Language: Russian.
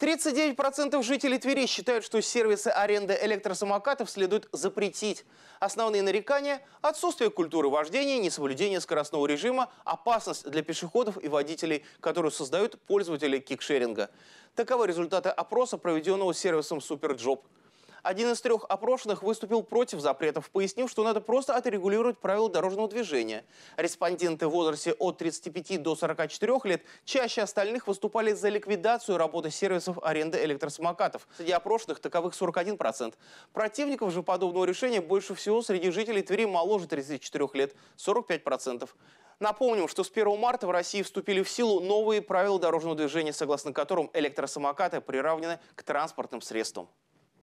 39% жителей Твери считают, что сервисы аренды электросамокатов следует запретить. Основные нарекания – отсутствие культуры вождения, несоблюдение скоростного режима, опасность для пешеходов и водителей, которую создают пользователи кикшеринга. Таковы результаты опроса, проведенного сервисом «Суперджоп». Один из трех опрошенных выступил против запретов, пояснив, что надо просто отрегулировать правила дорожного движения. Респонденты в возрасте от 35 до 44 лет чаще остальных выступали за ликвидацию работы сервисов аренды электросамокатов. Среди опрошенных таковых 41%. Противников же подобного решения больше всего среди жителей Твери моложе 34 лет – 45%. Напомним, что с 1 марта в России вступили в силу новые правила дорожного движения, согласно которым электросамокаты приравнены к транспортным средствам.